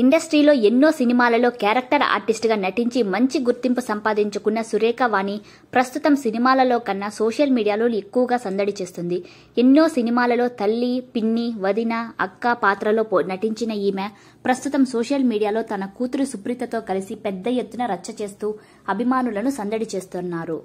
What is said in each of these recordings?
ఇండస్ట్రీలో ఎన్నో సినిమాలలో క్యారెక్టర్ ఆర్టిస్ట్గా నటించి మంచి గుర్తింపు సంపాదించుకున్న సురేఖ వాణి ప్రస్తుతం సినిమాలలో కన్నా సోషల్ మీడియాలో ఎక్కువగా సందడి చేస్తుంది ఎన్నో సినిమాలలో తల్లి పిన్ని వదిన అక్క పాత్రలో నటించిన ఈమె ప్రస్తుతం సోషల్ మీడియాలో తన కూతురు సుప్రీతతో కలిసి పెద్ద ఎత్తున రచ్చ చేస్తూ అభిమానులను సందడి చేస్తున్నారు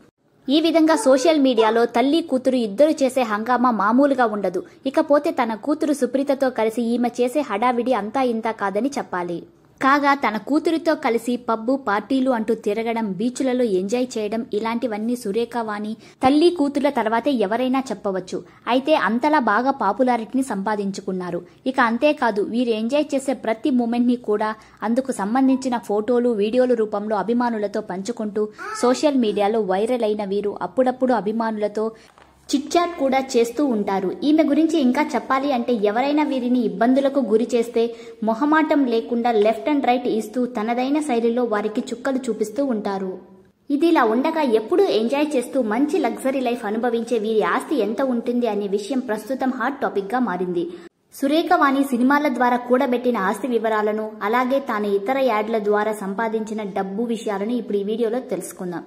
ఈ విధంగా సోషల్ మీడియాలో తల్లి కూతురు ఇద్దరు చేసే హంగామా మామూలుగా ఉండదు ఇకపోతే తన కూతురు సుప్రీతతో కలిసి ఈమె చేసే హడావిడి అంతా ఇంతా కాదని చెప్పాలి కాగా తన కూతురితో కలిసి పబ్బు పార్టీలు అంటూ తిరగడం బీచ్లలో ఎంజాయ్ చేయడం ఇలాంటివన్నీ సురేఖ వాణి తల్లి కూతుర్ల తర్వాతే ఎవరైనా చెప్పవచ్చు అయితే అంతలా బాగా పాపులారిటీని సంపాదించుకున్నారు ఇక అంతేకాదు వీరు ఎంజాయ్ చేసే ప్రతి మూమెంట్ని కూడా అందుకు సంబంధించిన ఫోటోలు వీడియోల రూపంలో అభిమానులతో పంచుకుంటూ సోషల్ మీడియాలో వైరల్ అయిన వీరు అప్పుడప్పుడు అభిమానులతో చిట్చాట్ కూడా చేస్తూ ఉంటారు ఈమె గురించి ఇంకా చెప్పాలి అంటే ఎవరైనా వీరిని ఇబ్బందులకు గురి చేస్తే మొహమాటం లేకుండా లెఫ్ట్ అండ్ రైట్ ఇస్తూ తనదైన శైలిలో వారికి చుక్కలు చూపిస్తూ ఉంటారు ఇది ఇలా ఉండగా ఎప్పుడూ ఎంజాయ్ చేస్తూ మంచి లగ్జరీ లైఫ్ అనుభవించే వీరి ఆస్తి ఎంత ఉంటుంది అనే విషయం ప్రస్తుతం హాట్ టాపిక్గా మారింది సురేఖ వాణి సినిమాల ద్వారా కూడబెట్టిన ఆస్తి వివరాలను అలాగే తాను ఇతర యాడ్ల ద్వారా సంపాదించిన డబ్బు విషయాలను ఇప్పుడు ఈ వీడియోలో తెలుసుకుందాం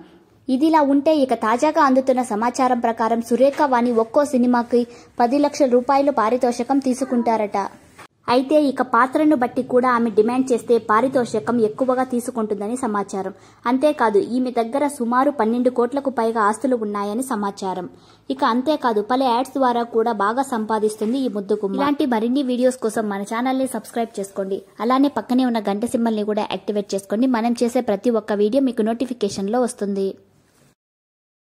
ఇదిలా ఉంటే ఇక తాజాగా అందుతున్న సమాచారం ప్రకారం సురేఖ వాణి ఒక్కో సినిమాకి పది లక్షల రూపాయలు పారితోషకం తీసుకుంటారట అయితే ఇక పాత్రను బట్టి కూడా ఆమె డిమాండ్ చేస్తే పారితోషకం ఎక్కువగా తీసుకుంటుందని సమాచారం అంతేకాదు ఈమె దగ్గర సుమారు పన్నెండు కోట్లకు పైగా ఆస్తులు ఉన్నాయని సమాచారం ఇక అంతేకాదు పలు యాడ్స్ ద్వారా కూడా బాగా సంపాదిస్తుంది ఈ ముద్దుకు ఇలాంటి మరిన్ని వీడియోస్ కోసం మన ఛానల్ని సబ్స్క్రైబ్ చేసుకోండి అలానే పక్కనే ఉన్న గంట సింబల్ని కూడా యాక్టివేట్ చేసుకోండి మనం చేసే ప్రతి ఒక్క వీడియో మీకు నోటిఫికేషన్లో వస్తుంది